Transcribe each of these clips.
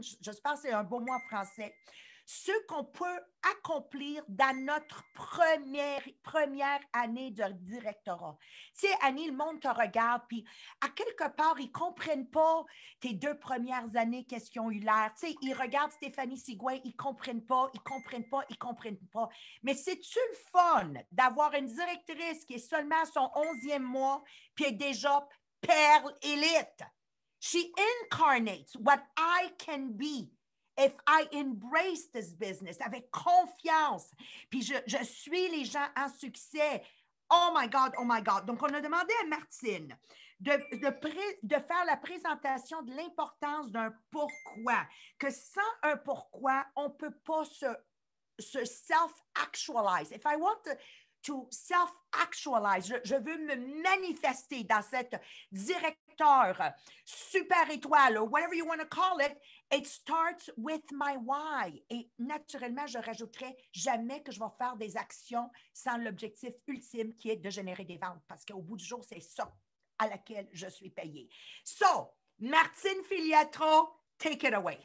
je j'espère que c'est un beau mot français, ce qu'on peut accomplir dans notre première, première année de directorat. Tu sais, Annie, le monde te regarde, puis à quelque part, ils ne comprennent pas tes deux premières années, qu'est-ce qu'ils ont eu l'air. Tu sais, ils regardent Stéphanie Sigouin, ils ne comprennent pas, ils ne comprennent pas, ils ne comprennent pas. Mais c'est-tu le fun d'avoir une directrice qui est seulement à son onzième mois, puis est déjà perle élite? She incarnates what I can be if I embrace this business avec confiance. Puis je, suis les gens en succès. Oh my God, oh my God. Donc, on a demandé à Martine de, faire la présentation de l'importance d'un pourquoi, que sans un pourquoi, on ne peut pas se, self-actualize. If I want to to self-actualize. Je, veux me manifester dans cette directeur, super étoile, or whatever you want to call it. It starts with my why. Et naturellement, je rajouterai jamais que je vais faire des actions sans l'objectif ultime qui est de générer des ventes parce qu'au bout du jour, c'est ça à laquelle je suis payée. So, Martine Filiatro, take it away.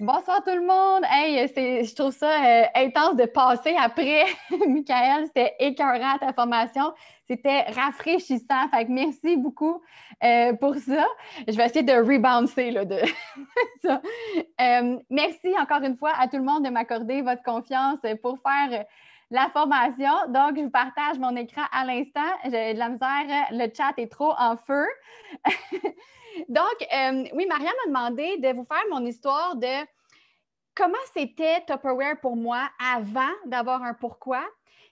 Bonsoir tout le monde. Hey, je trouve ça euh, intense de passer après. Michael, c'était écœurant ta formation. C'était rafraîchissant. Fait merci beaucoup euh, pour ça. Je vais essayer de rebouncer là, de euh, merci encore une fois à tout le monde de m'accorder votre confiance pour faire la formation. Donc, je vous partage mon écran à l'instant. J'ai de la misère. Le chat est trop en feu. Donc, euh, oui, Maria m'a demandé de vous faire mon histoire de comment c'était Tupperware pour moi avant d'avoir un pourquoi,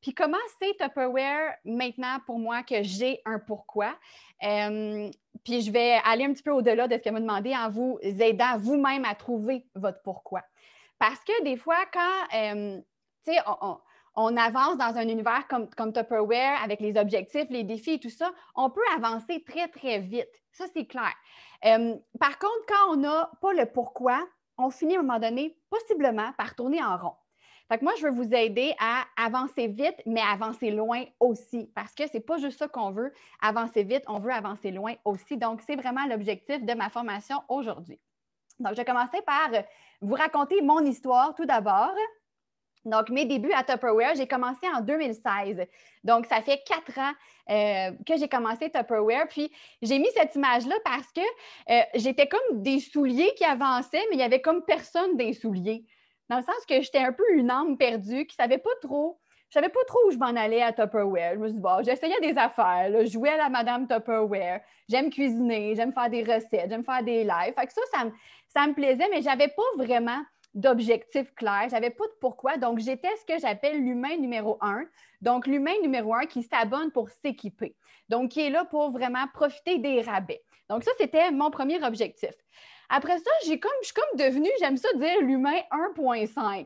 puis comment c'est Tupperware maintenant pour moi que j'ai un pourquoi. Euh, puis je vais aller un petit peu au-delà de ce qu'elle m'a demandé en vous aidant vous-même à trouver votre pourquoi. Parce que des fois, quand, euh, tu sais, on on avance dans un univers comme, Tupperware avec les objectifs, les défis et tout ça, on peut avancer très, très vite. Ça, c'est clair. Euh, par contre, quand on n'a pas le pourquoi, on finit à un moment donné, possiblement, par tourner en rond. Donc moi, je veux vous aider à avancer vite, mais avancer loin aussi, parce que ce n'est pas juste ça qu'on veut, avancer vite, on veut avancer loin aussi. Donc, c'est vraiment l'objectif de ma formation aujourd'hui. Donc, je vais commencer par vous raconter mon histoire tout d'abord. Donc, mes débuts à Tupperware, j'ai commencé en 2016. Donc, ça fait quatre ans euh, que j'ai commencé Tupperware. Puis, j'ai mis cette image-là parce que euh, j'étais comme des souliers qui avançaient, mais il n'y avait comme personne des souliers. Dans le sens que j'étais un peu une âme perdue qui ne savait pas trop. Je savais pas trop où je m'en allais à Tupperware. Je me suis dit, bon, j'essayais des affaires. Je jouais à la Madame Tupperware. J'aime cuisiner, j'aime faire des recettes, j'aime faire des lives. Fait que ça, ça me, plaisait, mais j'avais pas vraiment d'objectif clair. J'avais pas de pourquoi. Donc, j'étais ce que j'appelle l'humain numéro un. Donc, l'humain numéro un qui s'abonne pour s'équiper. Donc, qui est là pour vraiment profiter des rabais. Donc, ça, c'était mon premier objectif. Après ça, j'ai comme, je suis comme devenue, j'aime ça dire l'humain 1.5. Je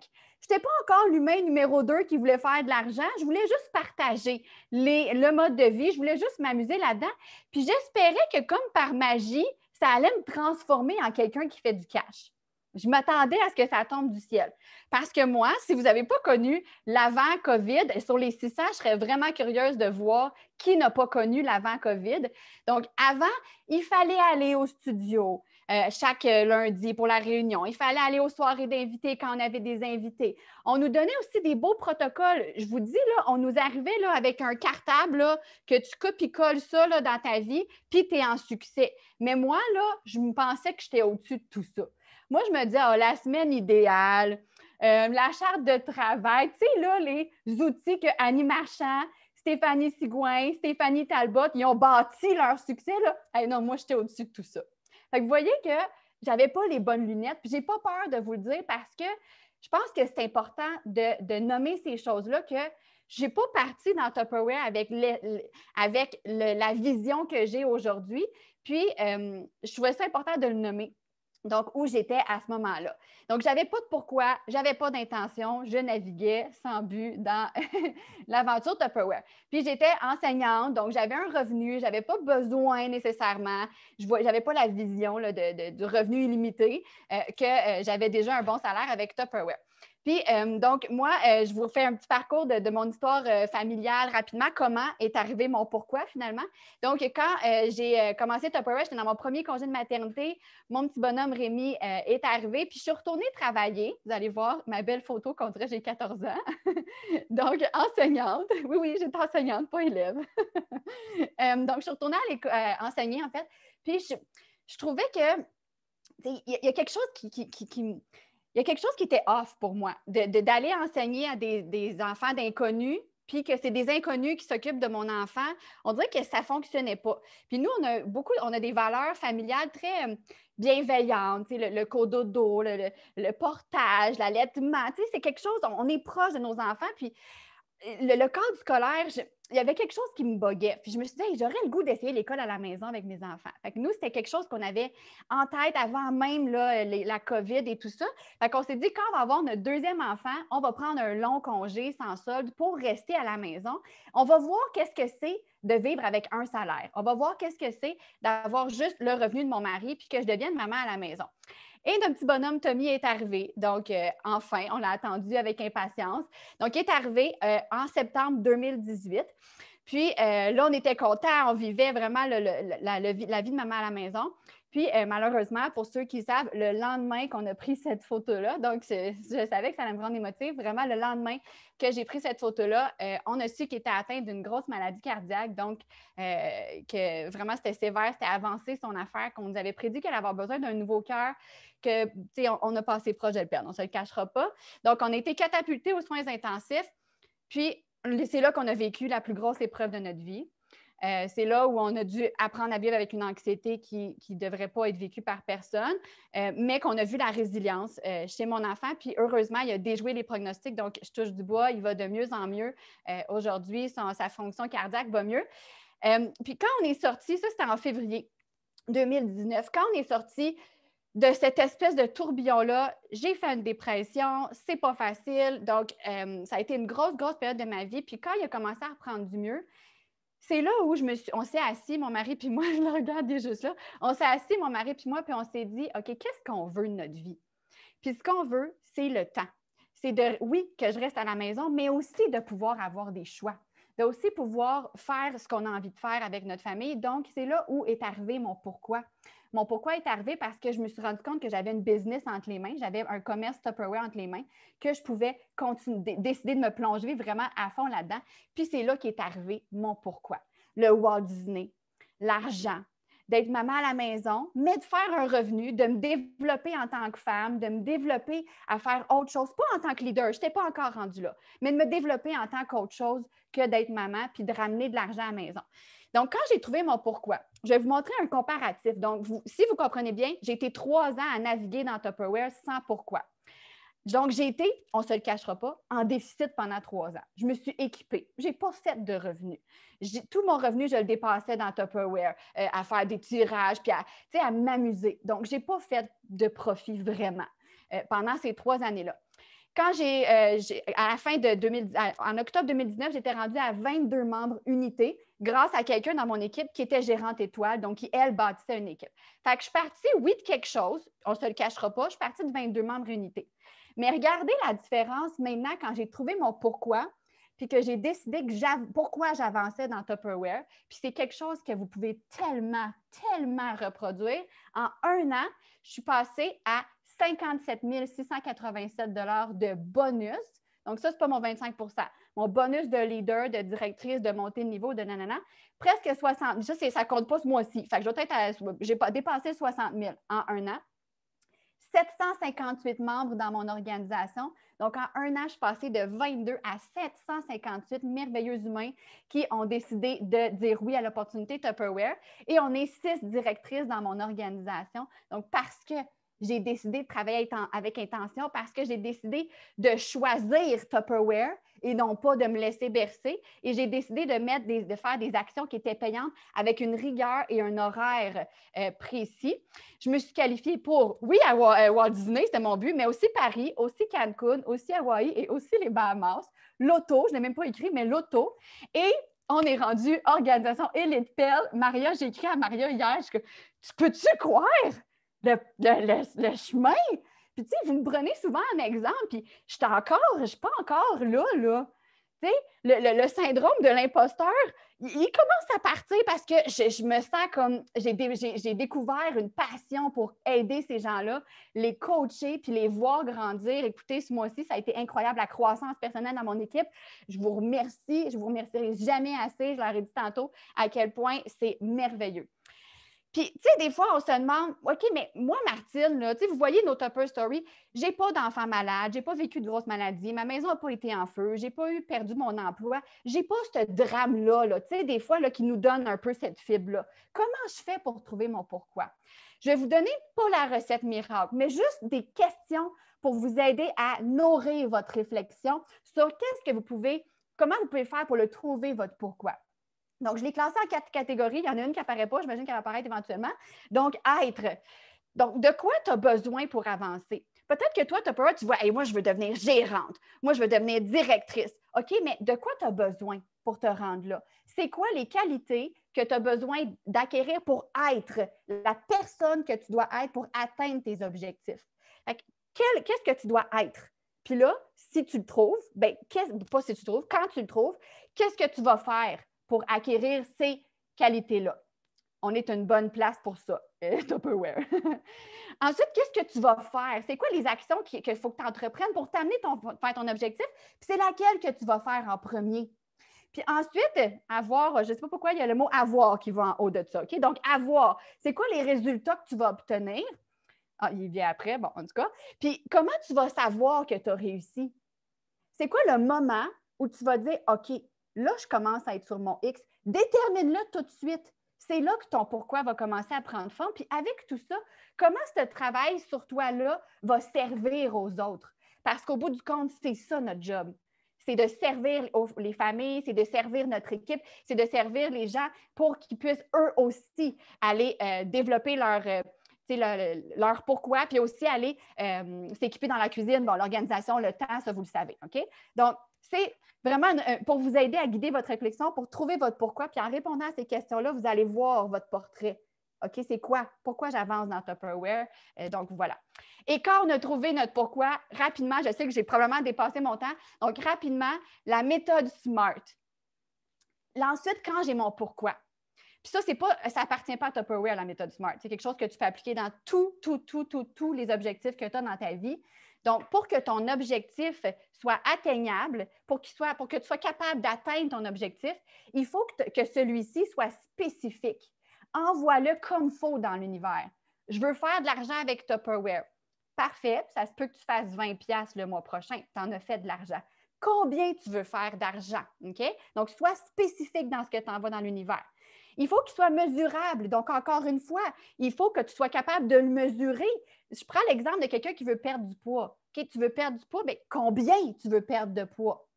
n'étais pas encore l'humain numéro deux qui voulait faire de l'argent. Je voulais juste partager les, le mode de vie. Je voulais juste m'amuser là-dedans. Puis j'espérais que comme par magie, ça allait me transformer en quelqu'un qui fait du cash. Je m'attendais à ce que ça tombe du ciel. Parce que moi, si vous n'avez pas connu l'avant-COVID, sur les 600, je serais vraiment curieuse de voir qui n'a pas connu l'avant-COVID. Donc, avant, il fallait aller au studio euh, chaque euh, lundi pour la réunion. Il fallait aller aux soirées d'invités quand on avait des invités. On nous donnait aussi des beaux protocoles. Je vous dis, là, on nous arrivait là, avec un cartable que tu copies-colles ça dans ta vie, puis tu es en succès. Mais moi, là, je me pensais que j'étais au-dessus de tout ça. Moi, je me dis, ah la semaine idéale, euh, la charte de travail, tu sais, là, les outils que Annie Marchand, Stéphanie Sigouin, Stéphanie Talbot, ils ont bâti leur succès, là. non, moi, j'étais au-dessus de tout ça. Fait que vous voyez que j'avais pas les bonnes lunettes, puis j'ai pas peur de vous le dire parce que je pense que c'est important de, nommer ces choses-là que je n'ai pas parti dans Tupperware avec, avec la vision que j'ai aujourd'hui. Puis, euh, je trouvais ça important de le nommer. Donc, où j'étais à ce moment-là. Donc, j'avais pas de pourquoi, j'avais pas d'intention, je naviguais sans but dans l'aventure Tupperware. Puis, j'étais enseignante, donc j'avais un revenu, j'avais pas besoin nécessairement, je n'avais pas la vision de, du revenu illimité, euh, que euh, j'avais déjà un bon salaire avec Tupperware. Puis, euh, donc, moi, euh, je vous fais un petit parcours de, mon histoire euh, familiale rapidement. Comment est arrivé mon pourquoi, finalement? Donc, quand j'ai commencé Tupperware, j'étais dans mon premier congé de maternité. Mon petit bonhomme Rémi est arrivé. Puis, je suis retournée travailler. Vous allez voir ma belle photo qu'on dirait j'ai 14 ans. donc, enseignante. Oui, oui, j'étais enseignante, pas élève. donc, je suis retournée à enseigner, en fait. Puis, je, trouvais que il y, a quelque chose qui il y a quelque chose qui était off pour moi, d'aller de, enseigner à des, enfants d'inconnus, puis que c'est des inconnus qui s'occupent de mon enfant, on dirait que ça ne fonctionnait pas. Puis nous, on a beaucoup, on a des valeurs familiales très euh, bienveillantes, le, le cododo, le, le, portage, l'allaitement, c'est quelque chose, on, on est proche de nos enfants, puis le, cadre scolaire, il y avait quelque chose qui me boguait. je me suis dit, j'aurais le goût d'essayer l'école à la maison avec mes enfants. nous, c'était quelque chose qu'on avait en tête avant même la COVID et tout ça. On s'est dit, quand on va avoir notre deuxième enfant, on va prendre un long congé sans solde pour rester à la maison. On va voir qu'est-ce que c'est de vivre avec un salaire. On va voir qu'est-ce que c'est d'avoir juste le revenu de mon mari puis que je devienne maman à la maison. Et notre petit bonhomme Tommy est arrivé. Donc, euh, enfin, on l'a attendu avec impatience. Donc, il est arrivé euh, en septembre 2018. Puis euh, là, on était contents, on vivait vraiment la vie de maman à la maison. Puis, euh, malheureusement, pour ceux qui savent, le lendemain qu'on a pris cette photo-là, donc je, savais que ça allait me rendre émotive, vraiment le lendemain que j'ai pris cette photo-là, euh, on a su qu'il était atteint d'une grosse maladie cardiaque, donc euh, que vraiment c'était sévère, c'était avancé son affaire, qu'on nous avait prédit qu'elle allait avoir besoin d'un nouveau cœur, que, on, a passé proche de le perdre, on ne se le cachera pas. Donc, on a été catapulté aux soins intensifs, puis c'est là qu'on a vécu la plus grosse épreuve de notre vie. Euh, c'est là où on a dû apprendre à vivre avec une anxiété qui ne devrait pas être vécue par personne, euh, mais qu'on a vu la résilience euh, chez mon enfant. Puis heureusement, il a déjoué les pronostics, donc je touche du bois, il va de mieux en mieux. Aujourd'hui, sa fonction cardiaque va mieux. puis quand on est sorti, ça c'était en février 2019, quand on est sorti, de cette espèce de tourbillon-là, j'ai fait une dépression, c'est pas facile. Donc, ça a été une grosse, grosse période de ma vie. Puis quand il a commencé à reprendre du mieux, c'est là où je me suis, on s'est assis, mon mari puis moi, je le regarde juste là. On s'est assis, mon mari puis moi, puis on s'est dit, OK, qu'est-ce qu'on veut de notre vie? Puis ce qu'on veut, c'est le temps. C'est de, oui, que je reste à la maison, mais aussi de pouvoir avoir des choix, de aussi pouvoir faire ce qu'on a envie de faire avec notre famille. Donc, c'est là où est arrivé mon pourquoi. Mon pourquoi est arrivé parce que je me suis rendu compte que j'avais une business entre les mains, j'avais un commerce Tupperware entre les mains, que je pouvais décider de me plonger vraiment à fond là-dedans. Puis c'est là qu'est arrivé mon pourquoi. Le Walt Disney, l'argent, d'être maman à la maison, mais de faire un revenu, de me développer en tant que femme, de me développer à faire autre chose, pas en tant que leader, je n'étais pas encore rendue là, mais de me développer en tant qu'autre chose que d'être maman puis de ramener de l'argent à la maison. Donc, quand j'ai trouvé mon pourquoi, je vais vous montrer un comparatif. Donc, si vous comprenez bien, j'ai été trois ans à naviguer dans Tupperware sans pourquoi. Donc, j'ai été, on ne se le cachera pas, en déficit pendant trois ans. Je me suis équipée. Je n'ai pas fait de revenus. Tout mon revenu, je le dépassais dans Tupperware, euh, à faire des tirages, puis à, m'amuser. Donc, je n'ai pas fait de profit vraiment euh, pendant ces trois années-là. Quand j'ai, euh, à la fin de en octobre 2019, j'étais rendue à 22 membres unités grâce à quelqu'un dans mon équipe qui était gérante étoile, donc qui, elle, bâtissait une équipe. Fait que je suis partie, oui, de quelque chose, on ne se le cachera pas, je suis partie de 22 membres unités. Mais regardez la différence maintenant quand j'ai trouvé mon pourquoi, puis que j'ai décidé que pourquoi j'avançais dans Tupperware. Puis c'est quelque chose que vous pouvez tellement, tellement reproduire. En un an, je suis passée à 57 687 de bonus. Donc ça, ce n'est pas mon 25 mon bonus de leader, de directrice, de montée de niveau, de nanana, presque 60 000. Ça, ne compte pas ce mois-ci. Fait je être j'ai pas dépassé 60 000 en un an. 758 membres dans mon organisation. Donc, en un an, je suis passée de 22 à 758 merveilleux humains qui ont décidé de dire oui à l'opportunité Tupperware. Et on est six directrices dans mon organisation. Donc, parce que j'ai décidé de travailler avec intention, parce que j'ai décidé de choisir Tupperware, et non pas de me laisser bercer. Et j'ai décidé de, mettre de faire des actions qui étaient payantes avec une rigueur et un horaire euh, précis. Je me suis qualifiée pour, oui, à euh, Walt Disney, c'était mon but, mais aussi Paris, aussi Cancun, aussi Hawaii et aussi les Bahamas. L'auto, je n'ai même pas écrit, mais l'auto. Et on est rendu organisation Elite Pell. Maria, j'ai écrit à Maria hier, je, tu peux-tu croire le, le chemin? Puis, tu sais, vous me prenez souvent un exemple, puis je suis encore, je suis pas encore là, là. Tu sais, le, syndrome de l'imposteur, il, commence à partir parce que je, me sens comme, j'ai, découvert une passion pour aider ces gens-là, les coacher, puis les voir grandir. Écoutez, ce mois-ci, ça a été incroyable, la croissance personnelle dans mon équipe. Je vous remercie, je vous remercierai jamais assez, je leur ai dit tantôt à quel point c'est merveilleux. Puis, tu sais, des fois, on se demande, OK, mais moi, Martine, là, vous voyez nos topper story, j'ai pas d'enfant malade, j'ai pas vécu de grosse maladie, ma maison a pas été en feu, j'ai pas eu perdu mon emploi, j'ai pas ce drame-là, là, tu sais, des fois, là, qui nous donne un peu cette fibre-là. Comment je fais pour trouver mon pourquoi? Je vais vous donner pas la recette miracle, mais juste des questions pour vous aider à nourrir votre réflexion sur qu'est-ce que vous pouvez, comment vous pouvez faire pour le trouver votre pourquoi. Donc, je l'ai classé en quatre catégories. Il y en a une qui n'apparaît pas, j'imagine qu'elle va apparaître éventuellement. Donc, être. Donc, de quoi tu as besoin pour avancer? Peut-être que toi, tu tu vois, et moi, je veux devenir gérante, moi, je veux devenir directrice. OK, mais de quoi tu as besoin pour te rendre là? C'est quoi les qualités que tu as besoin d'acquérir pour être la personne que tu dois être pour atteindre tes objectifs? Qu'est-ce que tu dois être? Puis là, si tu le trouves, ben, pas si tu le trouves, quand tu le trouves, qu'est-ce que tu vas faire pour acquérir ces qualités-là. On est une bonne place pour ça, euh, Ensuite, qu'est-ce que tu vas faire? C'est quoi les actions qu'il faut que tu entreprennes pour t'amener ton, faire ton objectif? Puis c'est laquelle que tu vas faire en premier? Puis ensuite, avoir, je ne sais pas pourquoi il y a le mot avoir qui va en haut de ça. Donc, avoir, c'est quoi les résultats que tu vas obtenir? Ah, il vient après, bon, en tout cas. Puis comment tu vas savoir que tu as réussi? C'est quoi le moment où tu vas dire, OK, Là, je commence à être sur mon X. Détermine-le tout de suite. C'est là que ton pourquoi va commencer à prendre forme. Puis avec tout ça, comment ce travail sur toi-là va servir aux autres? Parce qu'au bout du compte, c'est ça notre job. C'est de servir les familles, c'est de servir notre équipe, c'est de servir les gens pour qu'ils puissent eux aussi aller euh, développer leur... Euh, leur pourquoi, puis aussi aller euh, s'équiper dans la cuisine. Bon, l'organisation, le temps, ça, vous le savez. OK? Donc, c'est vraiment pour vous aider à guider votre réflexion, pour trouver votre pourquoi. Puis en répondant à ces questions-là, vous allez voir votre portrait. OK, c'est quoi? Pourquoi j'avance dans Tupperware? Euh, donc, voilà. Et quand on a trouvé notre pourquoi, rapidement, je sais que j'ai probablement dépassé mon temps, donc rapidement, la méthode SMART. ensuite, quand j'ai mon pourquoi, puis ça, c'est pas, euh, ça appartient pas à Tupperware, la méthode SMART. C'est quelque chose que tu peux appliquer dans tout, tout, tout, tout, tous les objectifs que tu as dans ta vie. Donc, pour que ton objectif soit atteignable, pour, qu'il soit, pour que tu sois capable d'atteindre ton objectif, il faut que, celui-ci soit spécifique. Envoie-le comme faut dans l'univers. Je veux faire de l'argent avec Tupperware. Parfait, ça se peut que tu fasses 20$ le mois prochain. Tu en as fait de l'argent. Combien tu veux faire d'argent? Donc, sois spécifique dans ce que tu envoies dans l'univers. Il faut qu'il soit mesurable. Donc, encore une fois, il faut que tu sois capable de le mesurer. Je prends l'exemple de quelqu'un qui veut perdre du poids. tu veux perdre du poids, mais ben, combien tu veux perdre de poids?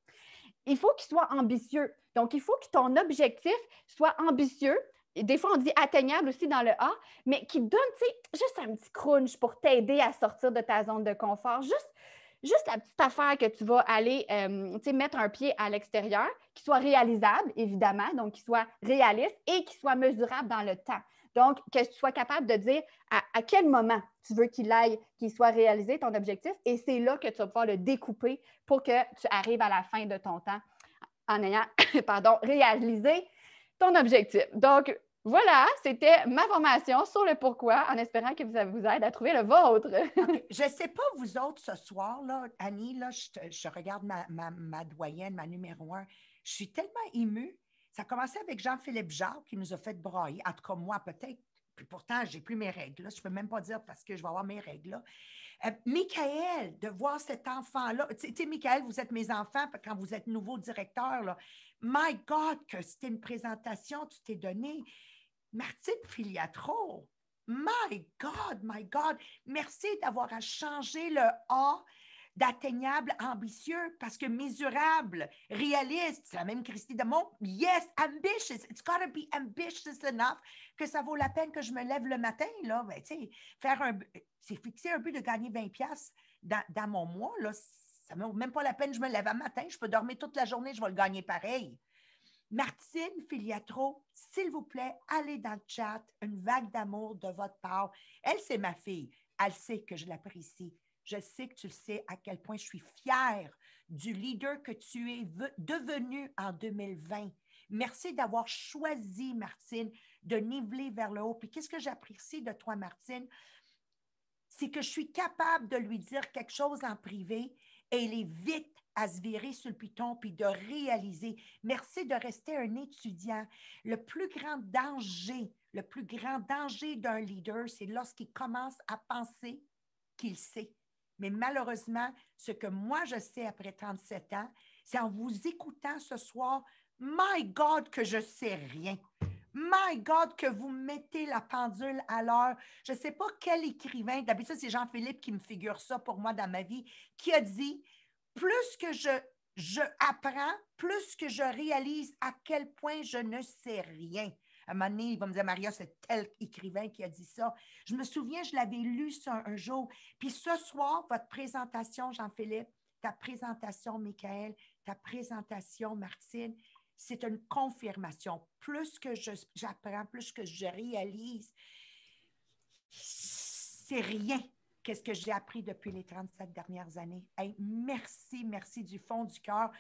Il faut qu'il soit ambitieux. Donc, il faut que ton objectif soit ambitieux. Des fois, on dit atteignable aussi dans le A, mais qui donne, juste un petit crunch pour t'aider à sortir de ta zone de confort. Juste juste la petite affaire que tu vas aller euh, mettre un pied à l'extérieur, qui soit réalisable, évidemment, donc qui soit réaliste et qui soit mesurable dans le temps. Donc, que tu sois capable de dire à, à quel moment tu veux qu'il aille, qu'il soit réalisé ton objectif, et c'est là que tu vas pouvoir le découper pour que tu arrives à la fin de ton temps en ayant, pardon, réalisé ton objectif. Donc, voilà, c'était ma formation sur le pourquoi, en espérant que ça vous aide à trouver le vôtre. Je ne sais pas, vous autres, ce soir, là, Annie, je, regarde ma, ma, doyenne, ma numéro un. Je suis tellement émue. Ça a commencé avec Jean-Philippe Jacques qui nous a fait brailler. En tout cas, moi, peut-être. Puis pourtant, je n'ai plus mes règles. Je ne peux même pas dire parce que je vais avoir mes règles. Euh, Michael, de voir cet enfant-là. Tu sais, Michael, vous êtes mes enfants quand vous êtes nouveau directeur. My God, que c'était une présentation, tu t'es donné. Martine Filiatro, my God, my God, merci d'avoir changé le A d'atteignable, ambitieux, parce que mesurable, réaliste, c'est la même Christie de Yes, ambitious, it's got to be ambitious enough que ça vaut la peine que je me lève le matin, là. Ben, faire un, c'est fixer un but de gagner 20 pièces dans, mon mois, Ça ne même pas la peine, que je me lève un matin, je peux dormir toute la journée, je vais le gagner pareil. Martine Filiatro, s'il vous plaît, allez dans le chat, une vague d'amour de votre part. Elle, c'est ma fille. Elle sait que je l'apprécie. Je sais que tu le sais à quel point je suis fière du leader que tu es devenu en 2020. Merci d'avoir choisi, Martine, de niveler vers le haut. Puis qu'est-ce que j'apprécie de toi, Martine? C'est que je suis capable de lui dire quelque chose en privé et il est vite à se virer sur le piton puis de réaliser. Merci de rester un étudiant. Le plus grand danger, le plus grand danger d'un leader, c'est lorsqu'il commence à penser qu'il sait. Mais malheureusement, ce que moi je sais après 37 ans, c'est en vous écoutant ce soir, My God, que je sais rien. My God, que vous mettez la pendule à l'heure. Je ne sais pas quel écrivain, d'habitude c'est Jean-Philippe qui me figure ça pour moi dans ma vie, qui a dit plus que je, je apprends, plus que je réalise à quel point je ne sais rien. À un moment donné, il va me dire, Maria, c'est tel écrivain qui a dit ça. Je me souviens, je l'avais lu ça un jour. Puis ce soir, votre présentation, Jean-Philippe, ta présentation, Michael, ta présentation, Martine, c'est une confirmation. Plus que j'apprends, plus que je réalise, c'est rien qu'est-ce que j'ai appris depuis les 37 dernières années. merci, merci du fond du cœur.